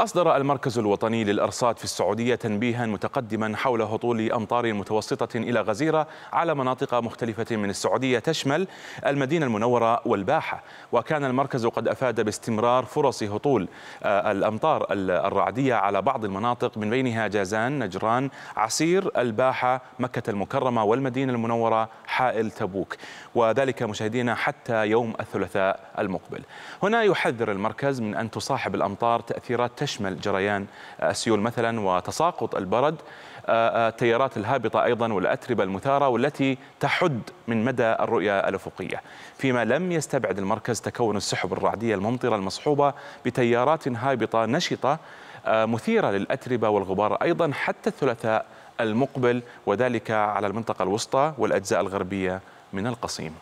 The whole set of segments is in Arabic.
أصدر المركز الوطني للأرصاد في السعودية تنبيها متقدما حول هطول أمطار متوسطة إلى غزيرة على مناطق مختلفة من السعودية تشمل المدينة المنورة والباحة وكان المركز قد أفاد باستمرار فرص هطول آه، الأمطار الرعدية على بعض المناطق من بينها جازان نجران عسير الباحة مكة المكرمة والمدينة المنورة حائل تبوك وذلك مشاهدينا حتى يوم الثلاثاء المقبل هنا يحذر المركز من أن تصاحب الأمطار تأثيرات تشمل جريان آه، السيول مثلا وتساقط البرد آه، آه، التيارات الهابطة أيضا والأتربة المثارة والتي تحد من مدى الرؤية الأفقية فيما لم يستبعد المركز تكون السحب الرعدية الممطرة المصحوبة بتيارات هابطة نشطة مثيرة للأتربة والغبار أيضا حتى الثلاثاء المقبل وذلك على المنطقة الوسطى والأجزاء الغربية من القصيم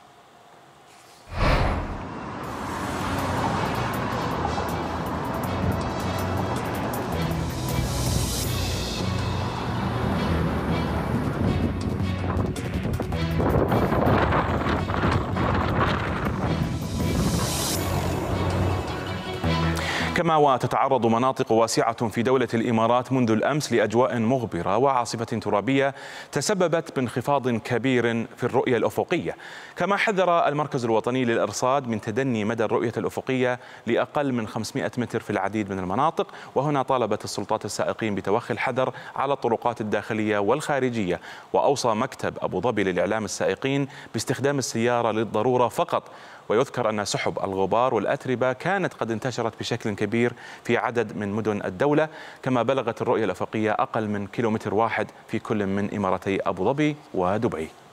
كما وتتعرض مناطق واسعة في دولة الإمارات منذ الأمس لأجواء مغبرة وعاصفة ترابية تسببت بانخفاض كبير في الرؤية الأفقية كما حذر المركز الوطني للأرصاد من تدني مدى الرؤية الأفقية لأقل من 500 متر في العديد من المناطق وهنا طالبت السلطات السائقين بتوخي الحذر على الطرقات الداخلية والخارجية وأوصى مكتب أبو ظبي للإعلام السائقين باستخدام السيارة للضرورة فقط ويذكر أن سحب الغبار والأتربة كانت قد انتشرت بشكل كبير كبير في عدد من مدن الدولة كما بلغت الرؤية الأفقية أقل من كيلومتر واحد في كل من إمارتي أبو ظبي ودبي